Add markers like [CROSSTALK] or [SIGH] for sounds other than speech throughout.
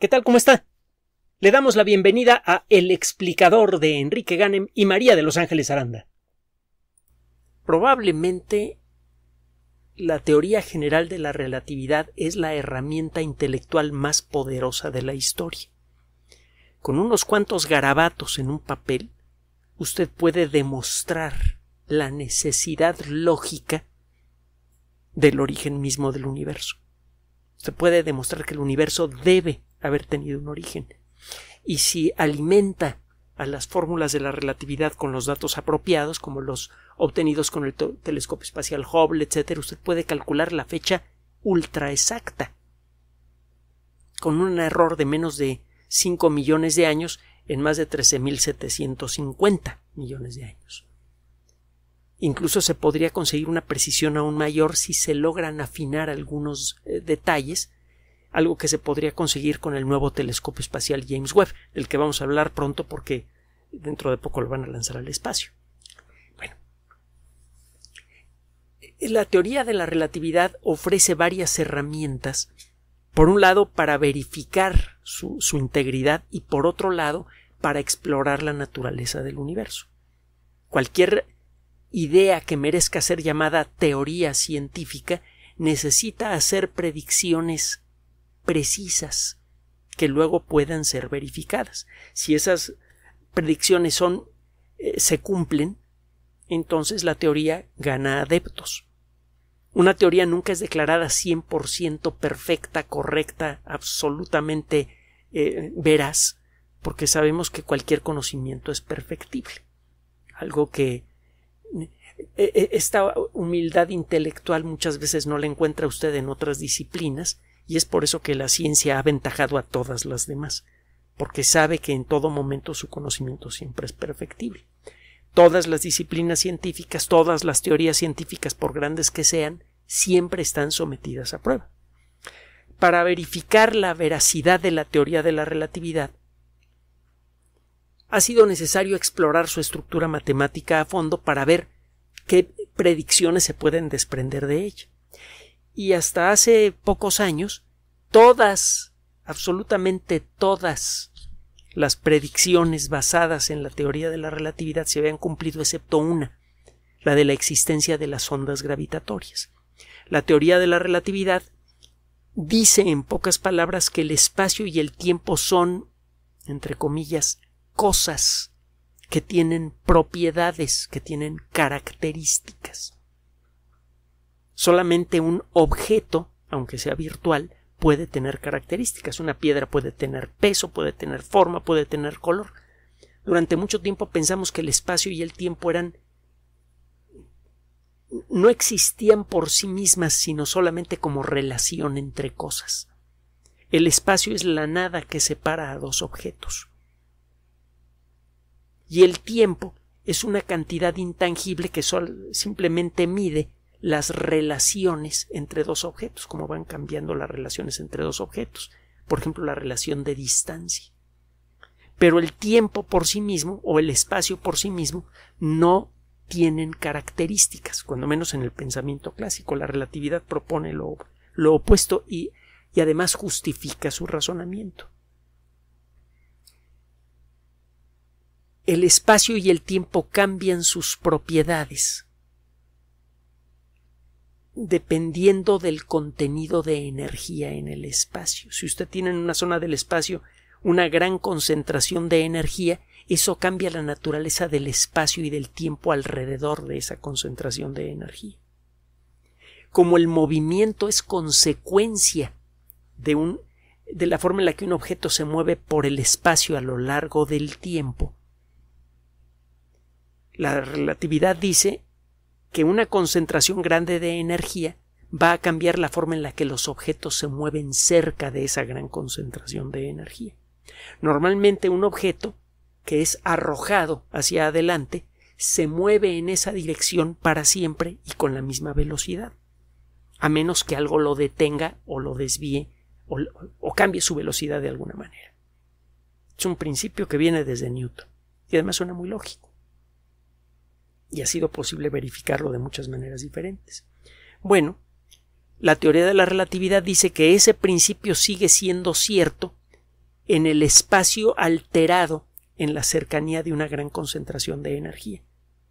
¿Qué tal? ¿Cómo está? Le damos la bienvenida a El explicador de Enrique Ganem y María de Los Ángeles Aranda. Probablemente la teoría general de la relatividad es la herramienta intelectual más poderosa de la historia. Con unos cuantos garabatos en un papel, usted puede demostrar la necesidad lógica del origen mismo del universo. Usted puede demostrar que el universo debe haber tenido un origen. Y si alimenta a las fórmulas de la relatividad con los datos apropiados, como los obtenidos con el telescopio espacial Hubble, etc., usted puede calcular la fecha ultra exacta. Con un error de menos de 5 millones de años en más de 13.750 millones de años. Incluso se podría conseguir una precisión aún mayor si se logran afinar algunos eh, detalles algo que se podría conseguir con el nuevo telescopio espacial James Webb, del que vamos a hablar pronto porque dentro de poco lo van a lanzar al espacio. Bueno, eh, la teoría de la relatividad ofrece varias herramientas, por un lado para verificar su, su integridad y por otro lado para explorar la naturaleza del universo. Cualquier idea que merezca ser llamada teoría científica necesita hacer predicciones precisas que luego puedan ser verificadas. Si esas predicciones son eh, se cumplen, entonces la teoría gana adeptos. Una teoría nunca es declarada 100% perfecta, correcta, absolutamente eh, veraz, porque sabemos que cualquier conocimiento es perfectible. Algo que eh, esta humildad intelectual muchas veces no la encuentra usted en otras disciplinas y es por eso que la ciencia ha aventajado a todas las demás, porque sabe que en todo momento su conocimiento siempre es perfectible. Todas las disciplinas científicas, todas las teorías científicas, por grandes que sean, siempre están sometidas a prueba. Para verificar la veracidad de la teoría de la relatividad, ha sido necesario explorar su estructura matemática a fondo para ver qué predicciones se pueden desprender de ella y hasta hace pocos años, todas, absolutamente todas, las predicciones basadas en la teoría de la relatividad se habían cumplido excepto una, la de la existencia de las ondas gravitatorias. La teoría de la relatividad dice en pocas palabras que el espacio y el tiempo son, entre comillas, cosas que tienen propiedades, que tienen características solamente un objeto, aunque sea virtual, puede tener características. Una piedra puede tener peso, puede tener forma, puede tener color. Durante mucho tiempo pensamos que el espacio y el tiempo eran no existían por sí mismas, sino solamente como relación entre cosas. El espacio es la nada que separa a dos objetos. Y el tiempo es una cantidad intangible que simplemente mide las relaciones entre dos objetos, cómo van cambiando las relaciones entre dos objetos, por ejemplo, la relación de distancia. Pero el tiempo por sí mismo o el espacio por sí mismo no tienen características, cuando menos en el pensamiento clásico. La relatividad propone lo, opuesto y además justifica su razonamiento. El espacio y el tiempo cambian sus propiedades dependiendo del contenido de energía en el espacio. Si usted tiene en una zona del espacio una gran concentración de energía, eso cambia la naturaleza del espacio y del tiempo alrededor de esa concentración de energía. Como el movimiento es consecuencia de, la forma en la que un objeto se mueve por el espacio a lo largo del tiempo, la relatividad dice que una concentración grande de energía va a cambiar la forma en la que los objetos se mueven cerca de esa gran concentración de energía. Normalmente un objeto que es arrojado hacia adelante se mueve en esa dirección para siempre y con la misma velocidad, a menos que algo lo detenga o lo desvíe o, cambie su velocidad de alguna manera. Es un principio que viene desde Newton y además suena muy lógico y ha sido posible verificarlo de muchas maneras diferentes. Bueno, la teoría de la relatividad dice que ese principio sigue siendo cierto en el espacio alterado en la cercanía de una gran concentración de energía.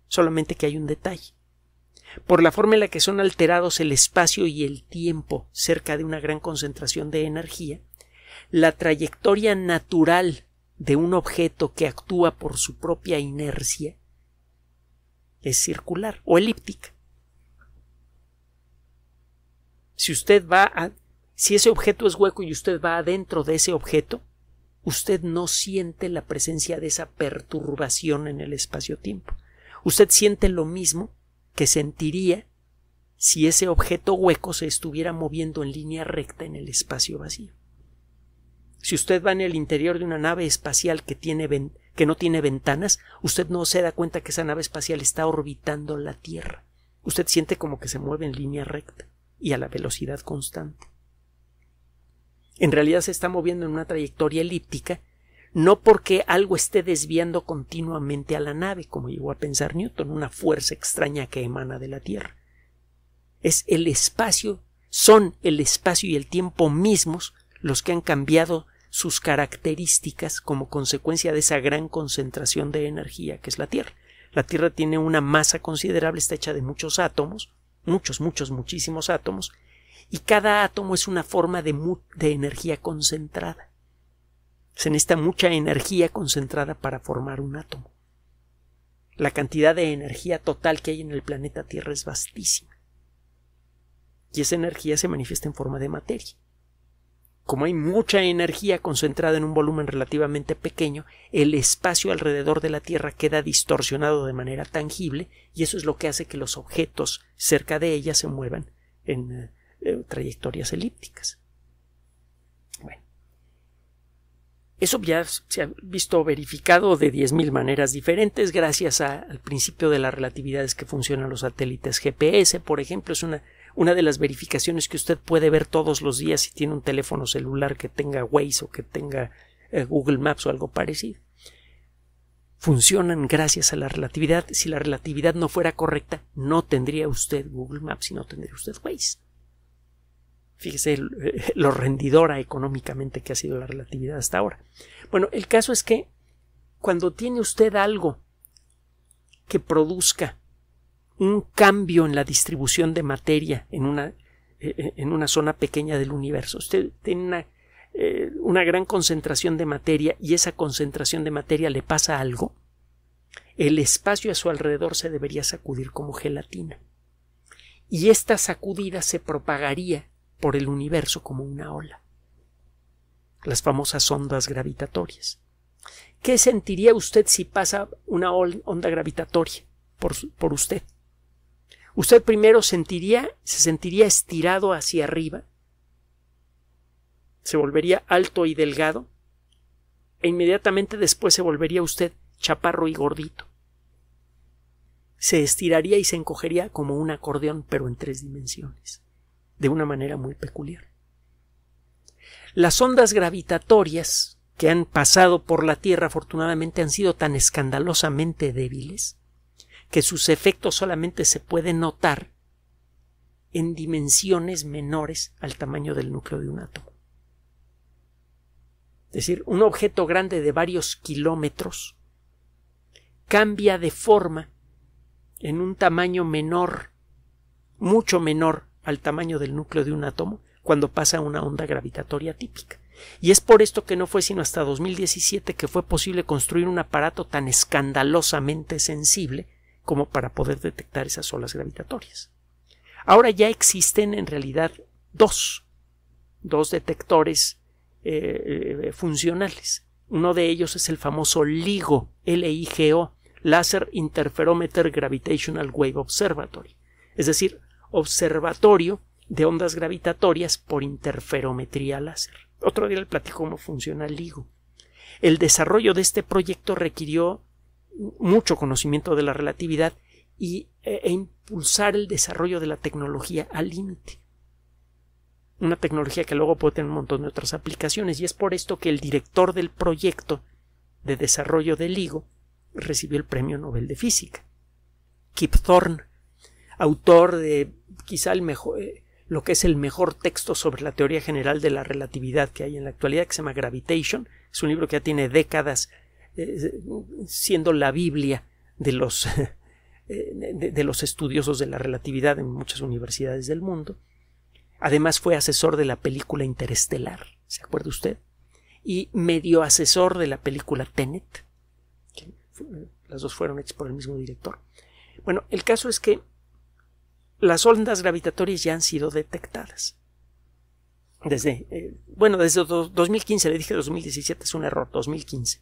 Solamente que hay un detalle. Por la forma en la que son alterados el espacio y el tiempo cerca de una gran concentración de energía, la trayectoria natural de un objeto que actúa por su propia inercia es circular o elíptica. Si usted va a, si ese objeto es hueco y usted va adentro de ese objeto, usted no siente la presencia de esa perturbación en el espacio-tiempo. Usted siente lo mismo que sentiría si ese objeto hueco se estuviera moviendo en línea recta en el espacio vacío. Si usted va en el interior de una nave espacial que tiene que no tiene ventanas, usted no se da cuenta que esa nave espacial está orbitando la Tierra. Usted siente como que se mueve en línea recta y a la velocidad constante. En realidad se está moviendo en una trayectoria elíptica, no porque algo esté desviando continuamente a la nave, como llegó a pensar Newton, una fuerza extraña que emana de la Tierra. Es el espacio, son el espacio y el tiempo mismos los que han cambiado sus características como consecuencia de esa gran concentración de energía que es la Tierra. La Tierra tiene una masa considerable, está hecha de muchos átomos, muchos, muchos, muchísimos átomos, y cada átomo es una forma de, de energía concentrada. Se necesita mucha energía concentrada para formar un átomo. La cantidad de energía total que hay en el planeta Tierra es vastísima. Y esa energía se manifiesta en forma de materia como hay mucha energía concentrada en un volumen relativamente pequeño, el espacio alrededor de la Tierra queda distorsionado de manera tangible y eso es lo que hace que los objetos cerca de ella se muevan en eh, eh, trayectorias elípticas. Bueno, eso ya se ha visto verificado de 10.000 maneras diferentes gracias al principio de las relatividades que funcionan los satélites GPS, por ejemplo, es una una de las verificaciones que usted puede ver todos los días si tiene un teléfono celular que tenga Waze o que tenga eh, Google Maps o algo parecido. Funcionan gracias a la relatividad. Si la relatividad no fuera correcta, no tendría usted Google Maps y no tendría usted Waze. Fíjese eh, lo rendidora económicamente que ha sido la relatividad hasta ahora. Bueno, el caso es que cuando tiene usted algo que produzca un cambio en la distribución de materia en una, eh, eh, en una zona pequeña del universo. Usted tiene eh, una, gran concentración de materia y esa concentración de materia le pasa algo, el espacio a su alrededor se debería sacudir como gelatina. Y esta sacudida se propagaría por el universo como una ola. Las famosas ondas gravitatorias. ¿Qué sentiría usted si pasa una onda gravitatoria por usted? usted primero sentiría, se sentiría estirado hacia arriba, se volvería alto y delgado, e inmediatamente después se volvería usted chaparro y gordito. Se estiraría y se encogería como un acordeón, pero en tres dimensiones, de una manera muy peculiar. Las ondas gravitatorias que han pasado por la Tierra afortunadamente han sido tan escandalosamente débiles que sus efectos solamente se pueden notar en dimensiones menores al tamaño del núcleo de un átomo. Es decir, un objeto grande de varios kilómetros cambia de forma en un tamaño menor, mucho menor al tamaño del núcleo de un átomo, cuando pasa una onda gravitatoria típica. Y es por esto que no fue sino hasta 2017 que fue posible construir un aparato tan escandalosamente sensible como para poder detectar esas olas gravitatorias. Ahora ya existen en realidad dos, dos detectores eh, eh, funcionales. Uno de ellos es el famoso LIGO, L-I-G-O, Laser Interferometer Gravitational Wave Observatory, es decir, observatorio de ondas gravitatorias por interferometría láser. Otro día le platico cómo funciona el LIGO. El desarrollo de este proyecto requirió mucho conocimiento de la relatividad y, e, e, impulsar el desarrollo de la tecnología al límite. Una tecnología que luego puede tener un montón de otras aplicaciones y es por esto que el director del proyecto de desarrollo del LIGO recibió el Premio Nobel de Física. Kip Thorne, autor de quizá el mejor, eh, lo que es el mejor texto sobre la teoría general de la relatividad que hay en la actualidad, que se llama Gravitation, es un libro que ya tiene décadas eh, siendo la Biblia de los, [LAUGHS] eh, de, los estudiosos de la relatividad en muchas universidades del mundo. Además fue asesor de la película Interestelar, ¿se acuerda usted? Y medio asesor de la película Tenet. Eh, las dos fueron hechas por el mismo director. Bueno, el caso es que las ondas gravitatorias ya han sido detectadas. Desde, bueno, desde 2015, le dije 2017, es un error, 2015.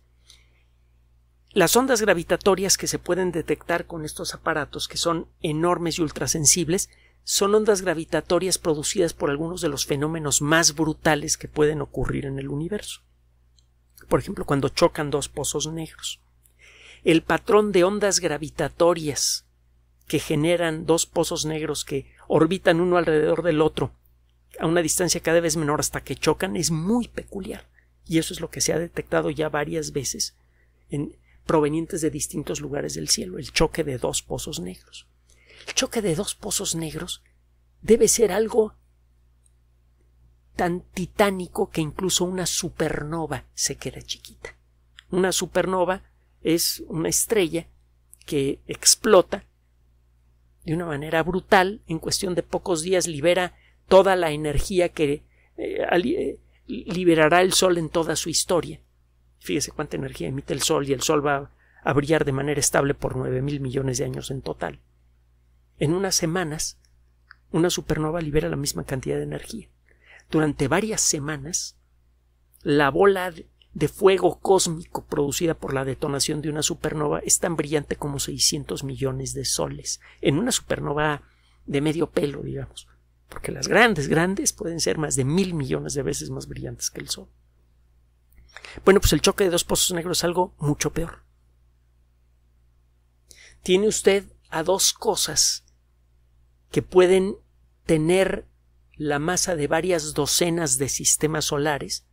Las ondas gravitatorias que se pueden detectar con estos aparatos, que son enormes y ultrasensibles, son ondas gravitatorias producidas por algunos de los fenómenos más brutales que pueden ocurrir en el universo. Por ejemplo, cuando chocan dos pozos negros. El patrón de ondas gravitatorias que generan dos pozos negros que orbitan uno alrededor del otro a una distancia cada vez menor hasta que chocan es muy peculiar. Y eso es lo que se ha detectado ya varias veces en, provenientes de distintos lugares del cielo, el choque de dos pozos negros. El choque de dos pozos negros debe ser algo tan titánico que incluso una supernova se queda chiquita. Una supernova es una estrella que explota de una manera brutal, en cuestión de pocos días libera toda la energía que eh, eh, liberará el Sol en toda su historia. Fíjese cuánta energía emite el Sol y el Sol va a brillar de manera estable por nueve mil millones de años en total. En unas semanas, una supernova libera la misma cantidad de energía. Durante varias semanas, la bola de fuego cósmico producida por la detonación de una supernova es tan brillante como 600 millones de soles. En una supernova de medio pelo, digamos. Porque las grandes, grandes pueden ser más de mil millones de veces más brillantes que el Sol. Bueno, pues el choque de dos pozos negros es algo mucho peor. Tiene usted a dos cosas que pueden tener la masa de varias docenas de sistemas solares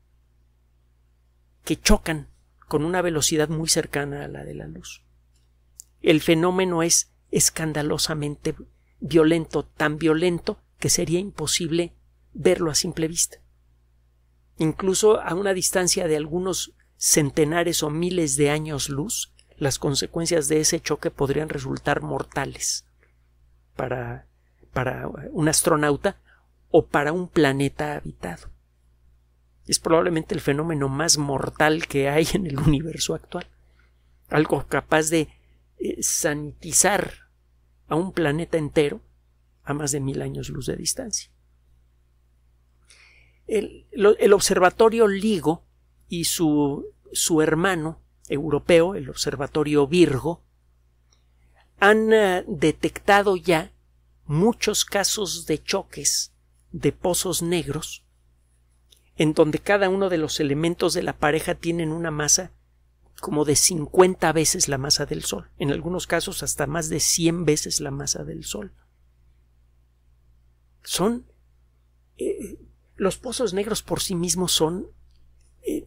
que chocan con una velocidad muy cercana a la de la luz. El fenómeno es escandalosamente violento, tan violento que sería imposible verlo a simple vista incluso a una distancia de algunos centenares o miles de años luz, las consecuencias de ese choque podrían resultar mortales para, para un astronauta o para un planeta habitado. Es probablemente el fenómeno más mortal que hay en el universo actual. Algo capaz de eh, sanitizar a un planeta entero a más de mil años luz de distancia. El, observatorio Ligo y su, su, hermano europeo, el observatorio Virgo, han eh, detectado ya muchos casos de choques de pozos negros en donde cada uno de los elementos de la pareja tienen una masa como de 50 veces la masa del Sol, en algunos casos hasta más de 100 veces la masa del Sol. Son eh, los pozos negros por sí mismos son eh,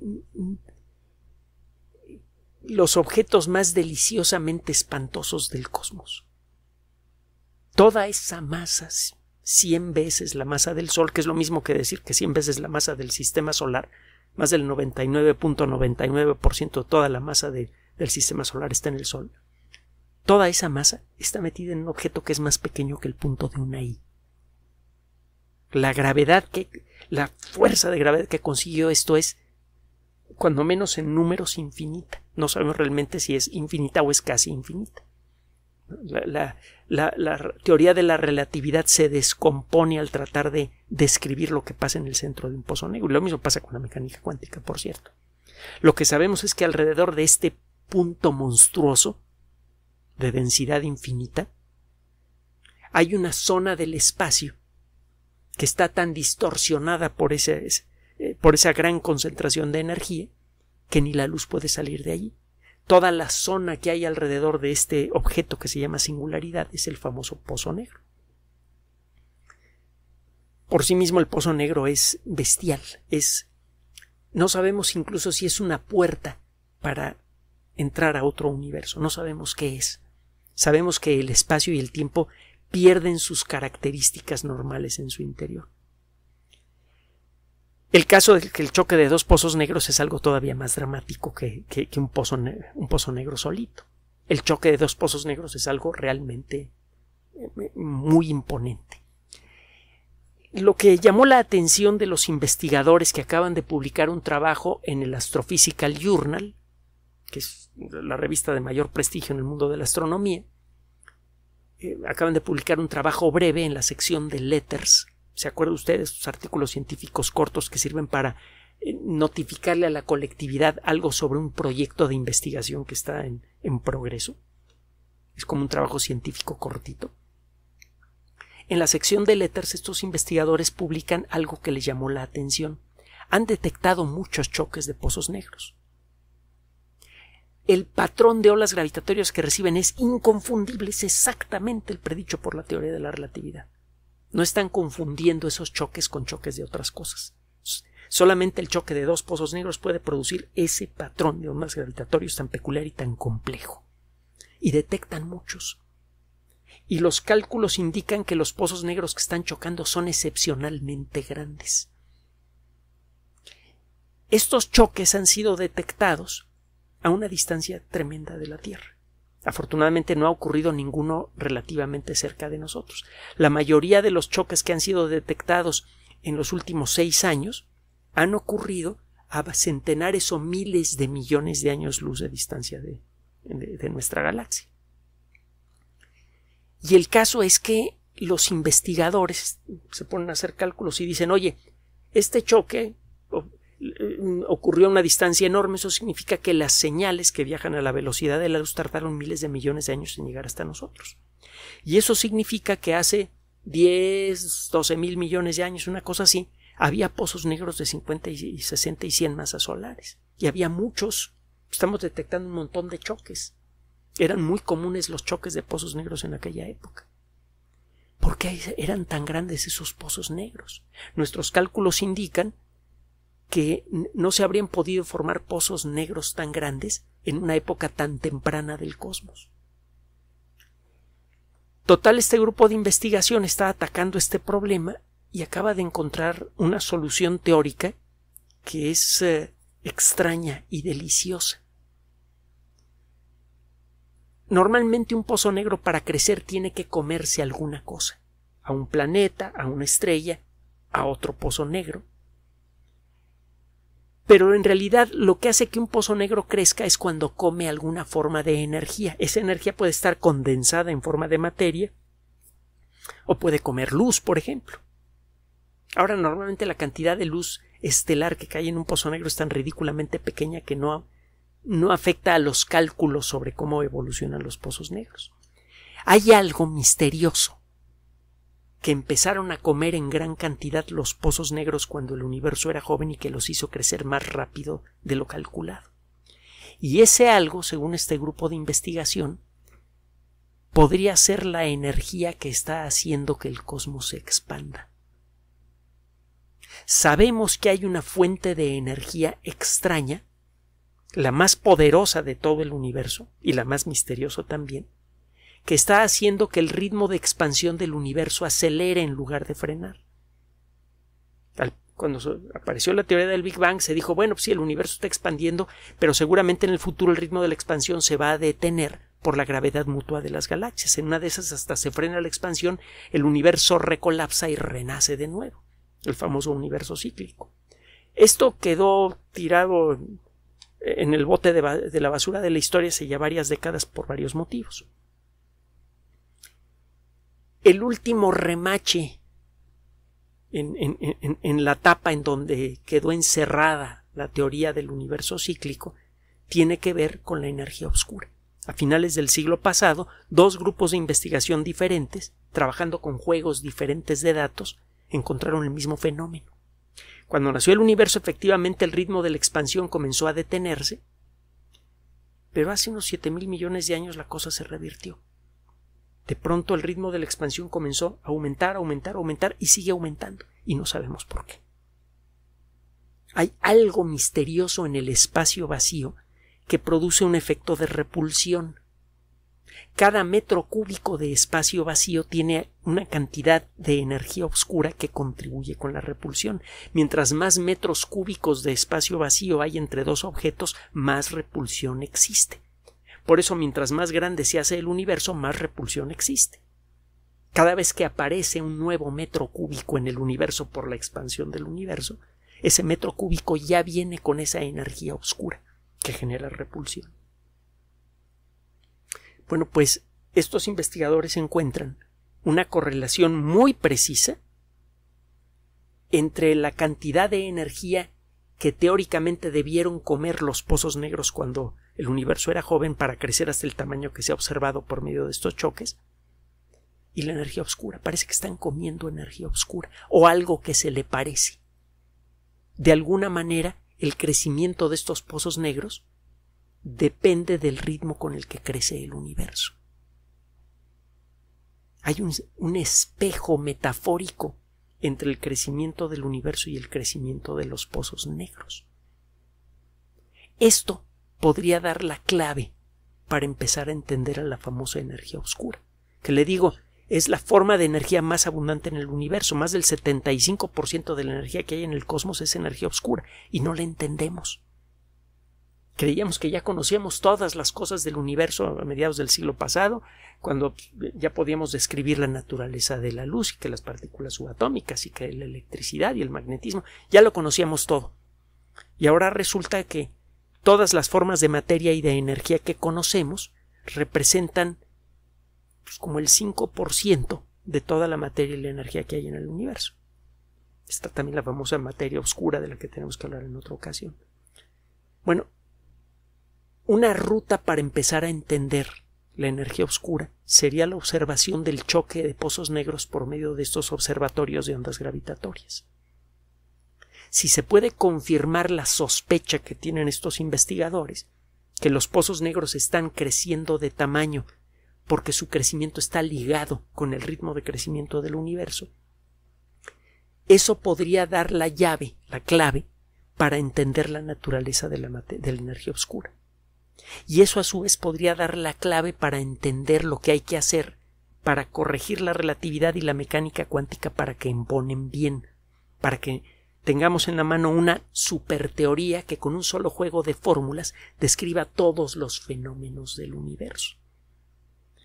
los objetos más deliciosamente espantosos del cosmos. Toda esa masa, cien veces la masa del Sol, que es lo mismo que decir que cien veces la masa del sistema solar, más del 99.99% de toda la masa del sistema solar está en el Sol. Toda esa masa está metida en un objeto que es más pequeño que el punto de una I. La gravedad que, la fuerza de gravedad que consiguió esto es, cuando menos en números, infinita. No sabemos realmente si es infinita o es casi infinita. La, la, teoría de la relatividad se descompone al tratar de describir lo que pasa en el centro de un pozo negro. Lo mismo pasa con la mecánica cuántica, por cierto. Lo que sabemos es que alrededor de este punto monstruoso de densidad infinita hay una zona del espacio que está tan distorsionada por, eh, por esa gran concentración de energía que ni la luz puede salir de allí. Toda la zona que hay alrededor de este objeto que se llama singularidad es el famoso pozo negro. Por sí mismo el pozo negro es bestial, es no sabemos incluso si es una puerta para entrar a otro universo, no sabemos qué es. Sabemos que el espacio y el tiempo pierden sus características normales en su interior. El caso de que el choque de dos pozos negros es algo todavía más dramático que, un, pozo un pozo negro solito. El choque de dos pozos negros es algo realmente eh, muy imponente. Lo que llamó la atención de los investigadores que acaban de publicar un trabajo en el Astrophysical Journal, que es la revista de mayor prestigio en el mundo de la astronomía, eh, acaban de publicar un trabajo breve en la sección de letters. ¿Se acuerdan ustedes? estos artículos científicos cortos que sirven para eh, notificarle a la colectividad algo sobre un proyecto de investigación que está en, en progreso. Es como un trabajo científico cortito. En la sección de letters estos investigadores publican algo que les llamó la atención. Han detectado muchos choques de pozos negros el patrón de olas gravitatorias que reciben es inconfundible, es exactamente el predicho por la teoría de la relatividad. No están confundiendo esos choques con choques de otras cosas. Solamente el choque de dos pozos negros puede producir ese patrón de ondas gravitatorias tan peculiar y tan complejo. Y detectan muchos. Y los cálculos indican que los pozos negros que están chocando son excepcionalmente grandes. Estos choques han sido detectados a una distancia tremenda de la Tierra. Afortunadamente no ha ocurrido ninguno relativamente cerca de nosotros. La mayoría de los choques que han sido detectados en los últimos seis años han ocurrido a centenares o miles de millones de años luz de distancia de, de nuestra galaxia. Y el caso es que los investigadores se ponen a hacer cálculos y dicen, oye, este choque Mm, ocurrió a una distancia enorme, eso significa que las señales que viajan a la velocidad de la luz tardaron miles de millones de años en llegar hasta nosotros. Y eso significa que hace 10, 12 mil millones de años, una cosa así, había pozos negros de 50 y 60 y 100 masas solares. Y había muchos. Estamos detectando un montón de choques. Eran muy comunes los choques de pozos negros en aquella época. ¿Por qué eran tan grandes esos pozos negros? Nuestros cálculos indican que no se habrían podido formar pozos negros tan grandes en una época tan temprana del cosmos. Total, este grupo de investigación está atacando este problema y acaba de encontrar una solución teórica que es eh, extraña y deliciosa. Normalmente un pozo negro para crecer tiene que comerse alguna cosa, a un planeta, a una estrella, a otro pozo negro, pero en realidad lo que hace que un pozo negro crezca es cuando come alguna forma de energía. Esa energía puede estar condensada en forma de materia o puede comer luz, por ejemplo. Ahora, normalmente la cantidad de luz estelar que cae en un pozo negro es tan ridículamente pequeña que no, no afecta a los cálculos sobre cómo evolucionan los pozos negros. Hay algo misterioso que empezaron a comer en gran cantidad los pozos negros cuando el universo era joven y que los hizo crecer más rápido de lo calculado. Y ese algo, según este grupo de investigación, podría ser la energía que está haciendo que el cosmos se expanda. Sabemos que hay una fuente de energía extraña, la más poderosa de todo el universo y la más misteriosa también, que está haciendo que el ritmo de expansión del universo acelere en lugar de frenar. Cuando apareció la teoría del Big Bang se dijo, bueno, pues sí, el universo está expandiendo, pero seguramente en el futuro el ritmo de la expansión se va a detener por la gravedad mutua de las galaxias. En una de esas hasta se frena la expansión, el universo recolapsa y renace de nuevo, el famoso universo cíclico. Esto quedó tirado en el bote de, de la basura de la historia hace ya varias décadas por varios motivos el último remache en, la etapa en donde quedó encerrada la teoría del universo cíclico tiene que ver con la energía oscura. A finales del siglo pasado, dos grupos de investigación diferentes, trabajando con juegos diferentes de datos, encontraron el mismo fenómeno. Cuando nació el universo, efectivamente el ritmo de la expansión comenzó a detenerse, pero hace unos siete mil millones de años la cosa se revirtió. De pronto el ritmo de la expansión comenzó a aumentar, aumentar, aumentar y sigue aumentando y no sabemos por qué. Hay algo misterioso en el espacio vacío que produce un efecto de repulsión. Cada metro cúbico de espacio vacío tiene una cantidad de energía oscura que contribuye con la repulsión. Mientras más metros cúbicos de espacio vacío hay entre dos objetos, más repulsión existe. Por eso mientras más grande se hace el universo, más repulsión existe. Cada vez que aparece un nuevo metro cúbico en el universo por la expansión del universo, ese metro cúbico ya viene con esa energía oscura que genera repulsión. Bueno, pues estos investigadores encuentran una correlación muy precisa entre la cantidad de energía que teóricamente debieron comer los pozos negros cuando el universo era joven para crecer hasta el tamaño que se ha observado por medio de estos choques, y la energía oscura. Parece que están comiendo energía oscura o algo que se le parece. De alguna manera, el crecimiento de estos pozos negros depende del ritmo con el que crece el universo. Hay un, un espejo metafórico entre el crecimiento del universo y el crecimiento de los pozos negros. Esto podría dar la clave para empezar a entender a la famosa energía oscura, que le digo, es la forma de energía más abundante en el universo, más del 75% de la energía que hay en el cosmos es energía oscura, y no la entendemos. Creíamos que ya conocíamos todas las cosas del universo a mediados del siglo pasado, cuando ya podíamos describir la naturaleza de la luz y que las partículas subatómicas y que la electricidad y el magnetismo, ya lo conocíamos todo. Y ahora resulta que todas las formas de materia y de energía que conocemos representan pues, como el 5% de toda la materia y la energía que hay en el universo. Está también la famosa materia oscura de la que tenemos que hablar en otra ocasión. Bueno, una ruta para empezar a entender la energía oscura sería la observación del choque de pozos negros por medio de estos observatorios de ondas gravitatorias si se puede confirmar la sospecha que tienen estos investigadores, que los pozos negros están creciendo de tamaño porque su crecimiento está ligado con el ritmo de crecimiento del universo, eso podría dar la llave, la clave, para entender la naturaleza de la, energía oscura. Y eso a su vez podría dar la clave para entender lo que hay que hacer para corregir la relatividad y la mecánica cuántica para que imponen bien, para que tengamos en la mano una superteoría que con un solo juego de fórmulas describa todos los fenómenos del universo.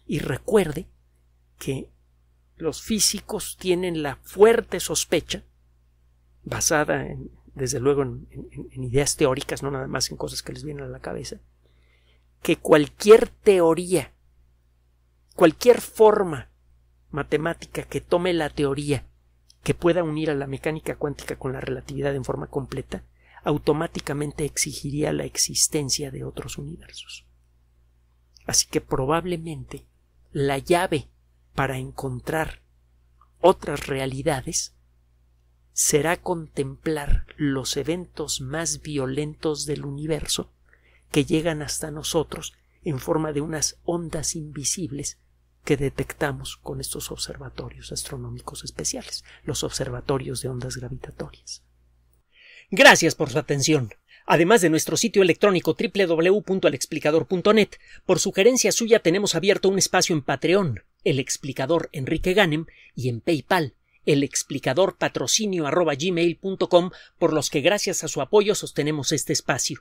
Y recuerde que los físicos tienen la fuerte sospecha, basada desde luego en, ideas teóricas, no nada más en cosas que les vienen a la cabeza, que cualquier teoría, cualquier forma matemática que tome la teoría que pueda unir a la mecánica cuántica con la relatividad en forma completa, automáticamente exigiría la existencia de otros universos. Así que probablemente la llave para encontrar otras realidades será contemplar los eventos más violentos del universo que llegan hasta nosotros en forma de unas ondas invisibles que detectamos con estos observatorios astronómicos especiales, los observatorios de ondas gravitatorias. Gracias por su atención. Además de nuestro sitio electrónico www.alexplicador.net, por sugerencia suya tenemos abierto un espacio en Patreon, el explicador Enrique Ganem, y en PayPal, el explicador patrocinio por los que gracias a su apoyo sostenemos este espacio.